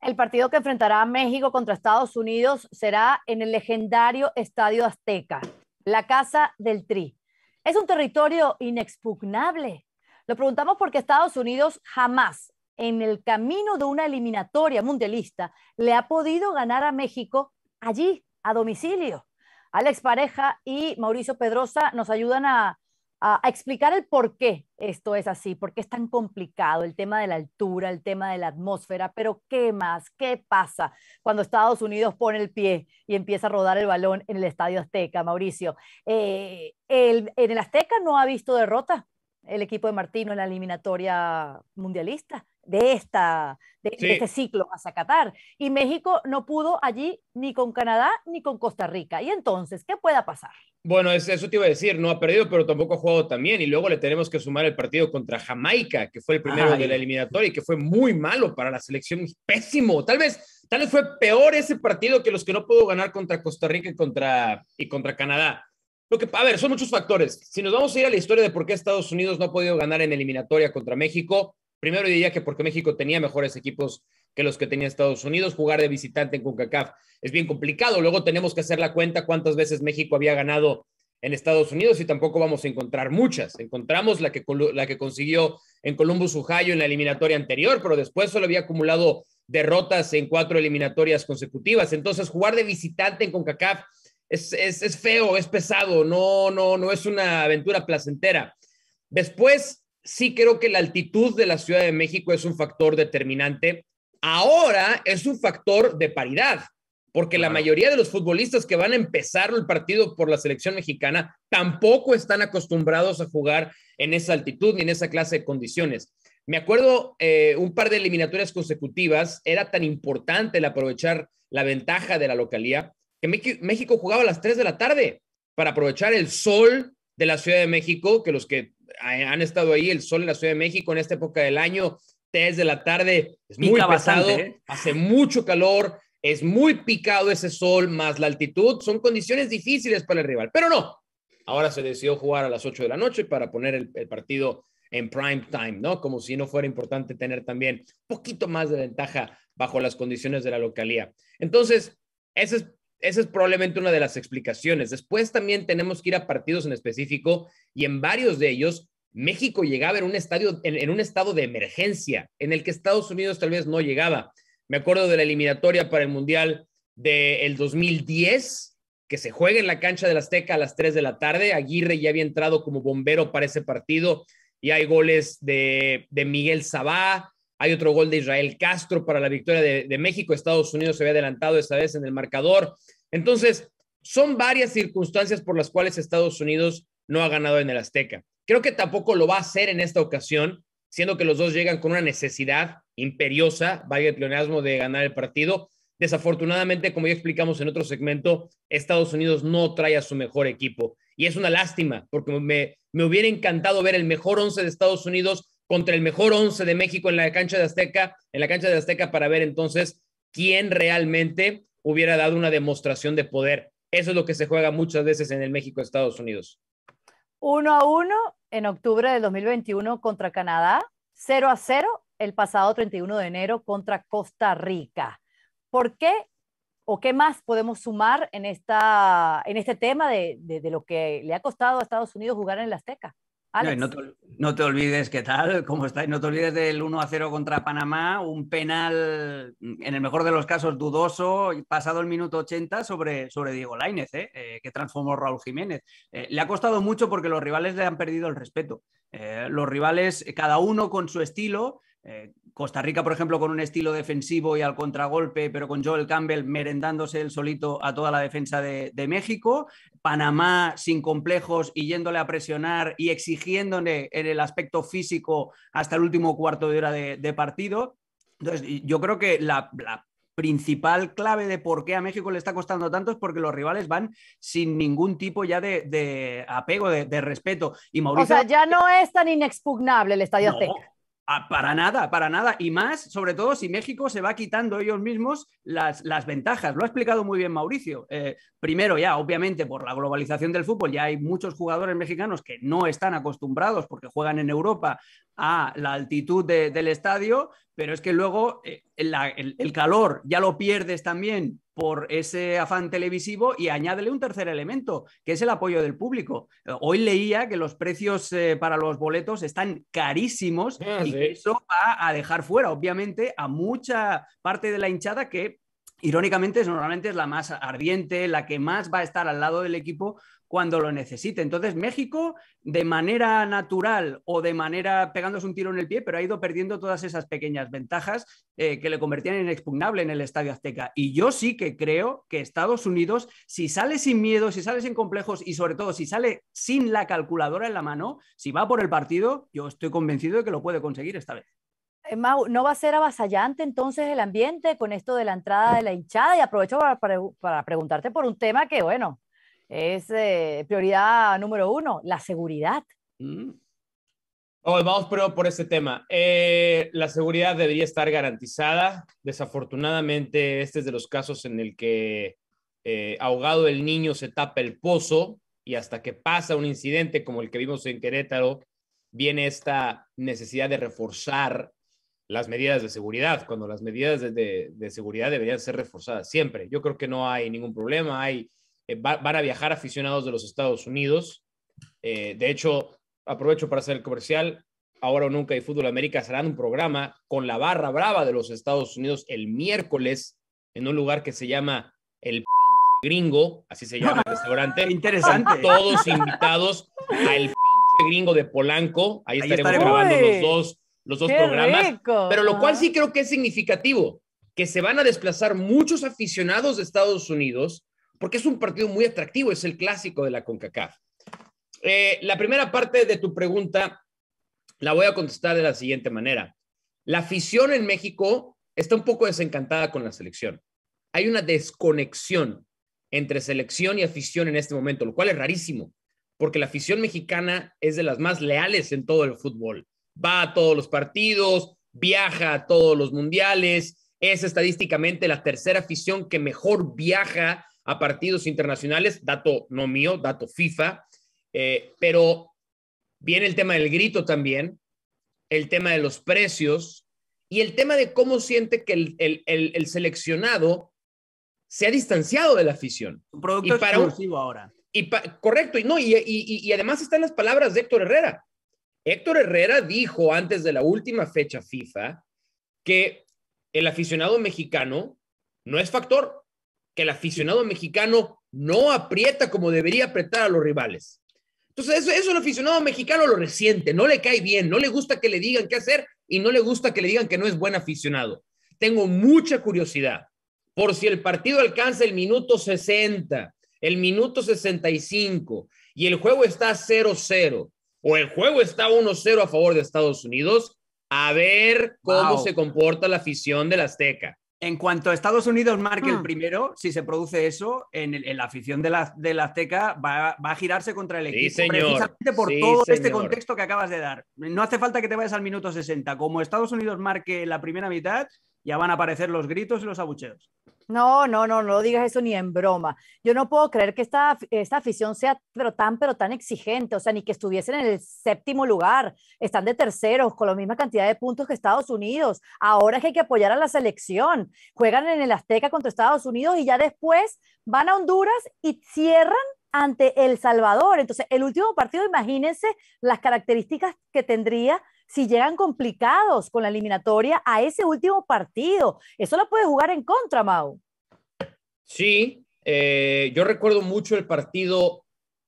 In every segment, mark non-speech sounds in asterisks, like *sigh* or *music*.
El partido que enfrentará a México contra Estados Unidos será en el legendario Estadio Azteca, la casa del Tri. Es un territorio inexpugnable. Lo preguntamos porque Estados Unidos jamás en el camino de una eliminatoria mundialista le ha podido ganar a México allí, a domicilio. Alex Pareja y Mauricio Pedrosa nos ayudan a a, explicar el por qué esto es así, por qué es tan complicado el tema de la altura, el tema de la atmósfera, pero ¿qué más? ¿Qué pasa cuando Estados Unidos pone el pie y empieza a rodar el balón en el Estadio Azteca, Mauricio? Eh, en el Azteca no ha visto derrota el equipo de Martino en la eliminatoria mundialista de, esta, de, este ciclo a Qatar. Y México no pudo allí ni con Canadá ni con Costa Rica. ¿Y entonces qué pueda pasar? Bueno, eso te iba a decir, no ha perdido, pero tampoco ha jugado tan Y luego le tenemos que sumar el partido contra Jamaica, que fue el primero de la eliminatoria y que fue muy malo para la selección, pésimo. Tal vez, tal vez fue peor ese partido que los que no pudo ganar contra Costa Rica y contra, y contra Canadá. Lo que, a ver, son muchos factores. Si nos vamos a ir a la historia de por qué Estados Unidos no ha podido ganar en eliminatoria contra México, primero diría que porque México tenía mejores equipos que los que tenía Estados Unidos. Jugar de visitante en CONCACAF es bien complicado. Luego tenemos que hacer la cuenta cuántas veces México había ganado en Estados Unidos y tampoco vamos a encontrar muchas. Encontramos la que, la que consiguió en Columbus, Ohio en la eliminatoria anterior, pero después solo había acumulado derrotas en cuatro eliminatorias consecutivas. Entonces, jugar de visitante en CONCACAF es, feo, es pesado, no, no, no es una aventura placentera. Después, sí creo que la altitud de la Ciudad de México es un factor determinante. Ahora es un factor de paridad, porque la mayoría de los futbolistas que van a empezar el partido por la selección mexicana tampoco están acostumbrados a jugar en esa altitud ni en esa clase de condiciones. Me acuerdo eh, un par de eliminatorias consecutivas, era tan importante el aprovechar la ventaja de la localía que México jugaba a las 3 de la tarde para aprovechar el sol de la Ciudad de México, que los que han estado ahí, el sol en la Ciudad de México en esta época del año, 3 de la tarde, es muy pesado, ¿eh? hace mucho calor, es muy picado ese sol, más la altitud, son condiciones difíciles para el rival, pero no, ahora se decidió jugar a las 8 de la noche para poner el, partido en prime time, ¿no? Como si no fuera importante tener también un poquito más de ventaja bajo las condiciones de la localía. Entonces, ese es esa es probablemente una de las explicaciones. Después también tenemos que ir a partidos en específico y en varios de ellos México llegaba en un, estadio, en, un estado de emergencia en el que Estados Unidos tal vez no llegaba. Me acuerdo de la eliminatoria para el Mundial del 2010, que se juega en la cancha del Azteca a las 3 de la tarde. Aguirre ya había entrado como bombero para ese partido y hay goles de, de Miguel Sabá, hay otro gol de Israel Castro para la victoria de, México. Estados Unidos se había adelantado esta vez en el marcador. Entonces, son varias circunstancias por las cuales Estados Unidos no ha ganado en el Azteca. Creo que tampoco lo va a hacer en esta ocasión, siendo que los dos llegan con una necesidad imperiosa, vaya el de ganar el partido. Desafortunadamente, como ya explicamos en otro segmento, Estados Unidos no trae a su mejor equipo. Y es una lástima, porque me, me hubiera encantado ver el mejor once de Estados Unidos contra el mejor once de México en la cancha de Azteca, en la cancha de Azteca para ver entonces quién realmente hubiera dado una demostración de poder. Eso es lo que se juega muchas veces en el México Estados Unidos. 1 a 1 en octubre del 2021 contra Canadá, 0 a 0 el pasado 31 de enero contra Costa Rica. ¿Por qué o qué más podemos sumar en, esta, en este tema de, de, de lo que le ha costado a Estados Unidos jugar en el Azteca? No, te, olvides, ¿qué tal? ¿Cómo estáis? No te olvides del 1 a 0 contra Panamá, un penal, mm, en el mejor de los casos, dudoso, pasado el minuto 80 sobre, sobre Diego Lainez, ¿eh? Eh, que transformó Raúl Jiménez. Eh, le ha costado mucho porque los rivales le han perdido el respeto. los rivales, cada uno con su estilo, eh, Costa Rica, por ejemplo, con un estilo defensivo y al contragolpe, pero con Joel Campbell merendándose el solito a toda la defensa de, México. Panamá sin complejos y yéndole a presionar y exigiéndole en el aspecto físico hasta el último cuarto de hora de, partido. Entonces, yo creo que la, principal clave de por qué a México le está costando tanto es porque los rivales van sin ningún tipo ya de, apego, de, respeto. Y Mauricio... O sea, ya no es tan inexpugnable el Estadio Ah, para nada, para nada. Y más, sobre todo, si México se va quitando ellos mismos las, ventajas. Lo ha explicado muy bien Mauricio. Eh, primero, ya, obviamente, por la globalización del fútbol, ya hay muchos jugadores mexicanos que no están acostumbrados porque juegan en Europa a la altitud del estadio, pero es que luego eh, el, calor ya lo pierdes también por ese afán televisivo y añádele un tercer elemento, que es el apoyo del público. Eh, hoy leía que los precios eh, para los boletos están carísimos ah, y eso va a dejar fuera, obviamente, a mucha parte de la hinchada que irónicamente normalmente es la más ardiente, la que más va a estar al lado del equipo cuando lo necesite. Entonces, México, de manera natural o de manera pegándose un tiro en el pie, pero ha ido perdiendo todas esas pequeñas ventajas eh, que le convertían en inexpugnable en el Estadio Azteca. Y yo sí que creo que Estados Unidos, si sale sin miedo, si sale sin complejos y sobre todo si sale sin la calculadora en la mano, si va por el partido, yo estoy convencido de que lo puede conseguir esta vez. Eh, Mau, ¿no va a ser avasallante entonces el ambiente con esto de la entrada de la hinchada? Y aprovecho para preguntarte por un tema que, bueno, es eh, prioridad número uno, la seguridad. Mm. vamos primero por este tema. Eh, la seguridad debería estar garantizada. Desafortunadamente, este es de los casos en el que eh, ahogado el niño se tapa el pozo y hasta que pasa un incidente como el que vimos en Querétaro, viene esta necesidad de reforzar las medidas de seguridad, cuando las medidas de seguridad deberían ser reforzadas siempre. Yo creo que no hay ningún problema. Hay eh, van a viajar aficionados de los Estados Unidos. Eh, de hecho, aprovecho para hacer el comercial. Ahora o nunca y Fútbol América serán un programa con la barra brava de los Estados Unidos el miércoles en un lugar que se llama el gringo, así se llama el *laughs* restaurante. Interesante. Todos invitados al gringo de Polanco. Ahí, estaremos grabando los dos, los dos programas. Pero lo cual sí creo que es significativo, que se van a desplazar muchos aficionados de Estados Unidos porque es un partido muy atractivo, es el clásico de la CONCACAF. Eh, la primera parte de tu pregunta la voy a contestar de la siguiente manera. La afición en México está un poco desencantada con la selección. Hay una desconexión entre selección y afición en este momento, lo cual es rarísimo, porque la afición mexicana es de las más leales en todo el fútbol. Va a todos los partidos, viaja a todos los mundiales, es estadísticamente la tercera afición que mejor viaja a partidos internacionales, dato no mío, dato FIFA, eh, pero viene el tema del grito también, el tema de los precios y el tema de cómo siente que el, seleccionado se ha distanciado de la afición. Un producto ahora. Y correcto, y, no, y, y además están las palabras de Héctor Herrera. Héctor Herrera dijo antes de la última fecha FIFA que el aficionado mexicano no es factor, que el aficionado mexicano no aprieta como debería apretar a los rivales. Entonces, eso, eso el aficionado mexicano lo resiente, no le cae bien, no le gusta que le digan qué hacer y no le gusta que le digan que no es buen aficionado. Tengo mucha curiosidad por si el partido alcanza el minuto 60, el minuto 65 y el juego está 0-0 o el juego está 1-0 a favor de Estados Unidos, a ver cómo se comporta la afición del Azteca. En cuanto a Estados Unidos marque el hmm. primero, si se produce eso, en, la afición de la, de Azteca va, a girarse contra el equipo. Precisamente por todo este contexto que acabas de dar. No hace falta que te vayas al minuto 60. Como Estados Unidos marque la primera mitad, ya van a aparecer los gritos y los abucheos. No, no, no, no digas eso ni en broma. Yo no puedo creer que esta, afición sea pero tan, pero tan exigente, o sea, ni que estuviesen en el séptimo lugar, están de terceros con la misma cantidad de puntos que Estados Unidos. Ahora es que hay que apoyar a la selección. Juegan en el Azteca contra Estados Unidos y ya después van a Honduras y cierran ante El Salvador. Entonces, el último partido, imagínense las características que tendría si llegan complicados con la eliminatoria a ese último partido. Eso lo puede jugar en contra, Mau. Sí, eh, yo recuerdo mucho el partido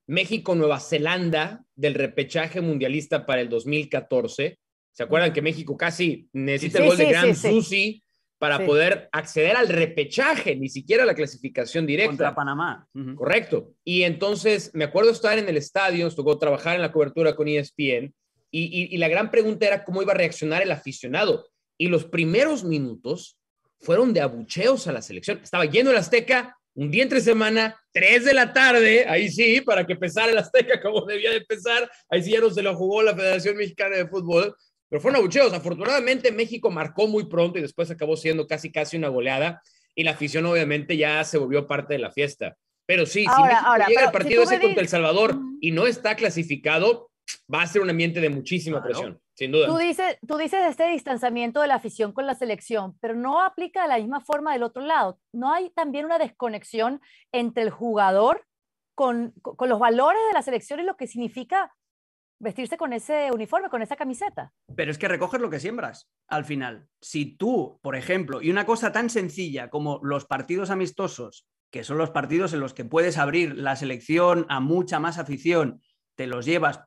México-Nueva Zelanda del repechaje mundialista para el 2014. ¿Se acuerdan que México casi necesita el gol de Gran Susi para poder acceder al repechaje, ni siquiera a la clasificación directa? Contra Panamá. Correcto. Y entonces me acuerdo estar en el estadio, nos tocó trabajar en la cobertura con ESPN y, la gran pregunta era cómo iba a reaccionar el aficionado. Y los primeros minutos fueron de abucheos a la selección. Estaba lleno el Azteca, un día entre semana, tres de la tarde, ahí sí, para que pesara el Azteca como debía de empezar. Ahí sí ya no se lo jugó la Federación Mexicana de Fútbol. Pero fueron abucheos. Afortunadamente, México marcó muy pronto y después acabó siendo casi, casi una goleada. Y la afición, obviamente, ya se volvió parte de la fiesta. Pero sí, si llega partido ese contra El Salvador y no está clasificado, va a ser un ambiente de muchísima presión, sin duda. Tú dices, tú dices este distanciamiento de la afición con la selección, pero no aplica de la misma forma del otro lado. ¿No hay también una desconexión entre el jugador con, con los valores de la selección y lo que significa vestirse con ese uniforme, con esa camiseta. Pero es que recoges lo que siembras al final. Si tú, por ejemplo, y una cosa tan sencilla como los partidos amistosos, que son los partidos en los que puedes abrir la selección a mucha más afición, te los llevas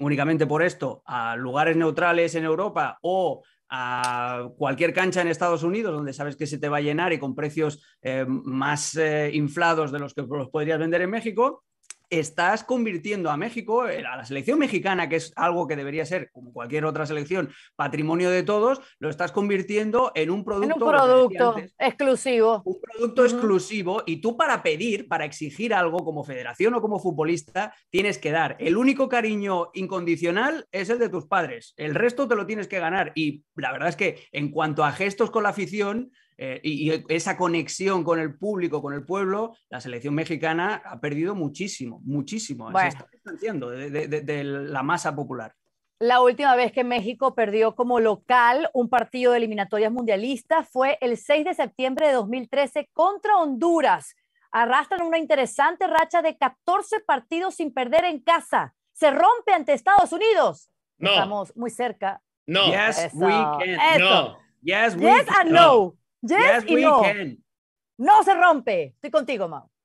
únicamente por esto a lugares neutrales en Europa o a cualquier cancha en Estados Unidos donde sabes que se te va a llenar y con precios eh, más eh, inflados de los que los podrías vender en México estás convirtiendo a México, eh, a la selección mexicana, que es algo que debería ser, como cualquier otra selección, patrimonio de todos, lo estás convirtiendo en un producto, producto exclusivo. Un producto exclusivo y tú para pedir, para exigir algo como federación o como futbolista, tienes que dar. El único cariño incondicional es el de tus padres, el resto te lo tienes que ganar y la verdad es que en cuanto a gestos con la afición, eh, y, esa conexión con el público, con el pueblo, la selección mexicana ha perdido muchísimo, muchísimo. está de, la masa popular la última vez que México perdió como local un partido de eliminatorias mundialistas fue el 6 de septiembre de 2013 contra Honduras. Arrastran una interesante racha de 14 partidos sin perder en casa. Se rompe ante Estados Unidos. No. Estamos muy cerca. No. Yes, No. Yes, we yes and no. Yes, y no. No se rompe. Estoy contigo, Mau.